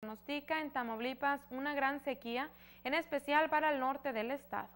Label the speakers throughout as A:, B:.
A: Pronostica en Tamaulipas una gran sequía, en especial para el norte del estado.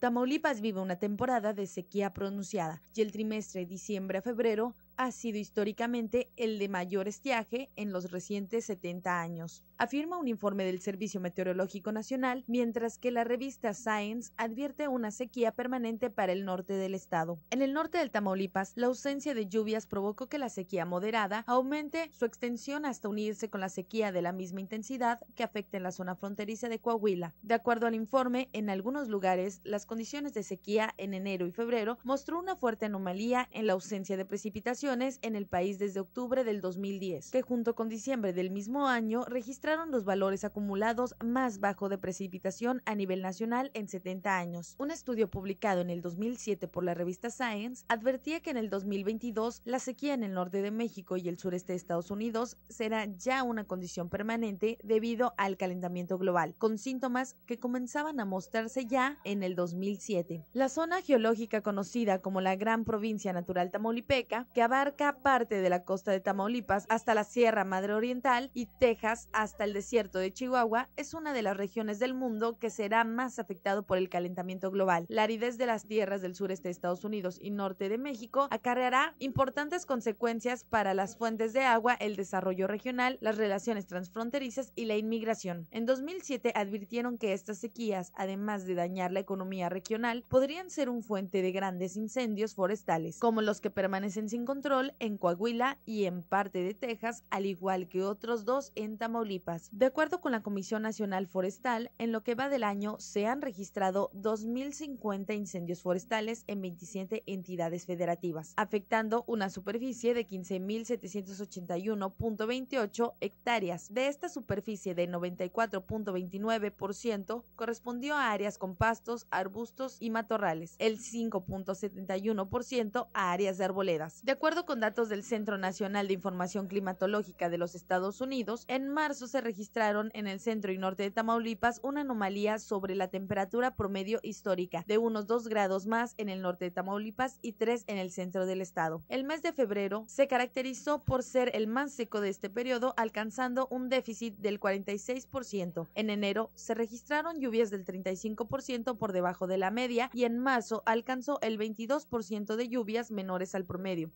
A: Tamaulipas vive una temporada de sequía pronunciada y el trimestre diciembre a febrero ha sido históricamente el de mayor estiaje en los recientes 70 años, afirma un informe del Servicio Meteorológico Nacional, mientras que la revista Science advierte una sequía permanente para el norte del estado. En el norte del Tamaulipas, la ausencia de lluvias provocó que la sequía moderada aumente su extensión hasta unirse con la sequía de la misma intensidad que afecta en la zona fronteriza de Coahuila. De acuerdo al informe, en algunos lugares las condiciones de sequía en enero y febrero mostró una fuerte anomalía en la ausencia de precipitación en el país desde octubre del 2010, que junto con diciembre del mismo año registraron los valores acumulados más bajo de precipitación a nivel nacional en 70 años. Un estudio publicado en el 2007 por la revista Science advertía que en el 2022 la sequía en el norte de México y el sureste de Estados Unidos será ya una condición permanente debido al calentamiento global, con síntomas que comenzaban a mostrarse ya en el 2007. La zona geológica conocida como la Gran Provincia Natural Tamaulipeca, que abarca parte de la costa de Tamaulipas hasta la Sierra Madre Oriental y Texas hasta el desierto de Chihuahua, es una de las regiones del mundo que será más afectado por el calentamiento global. La aridez de las tierras del sureste de Estados Unidos y norte de México acarreará importantes consecuencias para las fuentes de agua, el desarrollo regional, las relaciones transfronterizas y la inmigración. En 2007 advirtieron que estas sequías, además de dañar la economía regional, podrían ser un fuente de grandes incendios forestales, como los que permanecen sin control en Coahuila y en parte de Texas, al igual que otros dos en Tamaulipas. De acuerdo con la Comisión Nacional Forestal, en lo que va del año se han registrado 2.050 incendios forestales en 27 entidades federativas, afectando una superficie de 15.781.28 hectáreas. De esta superficie de 94.29% correspondió a áreas con pastos, arbustos y matorrales, el 5.71% a áreas de arboledas. De acuerdo acuerdo con datos del Centro Nacional de Información Climatológica de los Estados Unidos, en marzo se registraron en el centro y norte de Tamaulipas una anomalía sobre la temperatura promedio histórica, de unos 2 grados más en el norte de Tamaulipas y 3 en el centro del estado. El mes de febrero se caracterizó por ser el más seco de este periodo, alcanzando un déficit del 46%. En enero se registraron lluvias del 35% por debajo de la media y en marzo alcanzó el 22% de lluvias menores al promedio.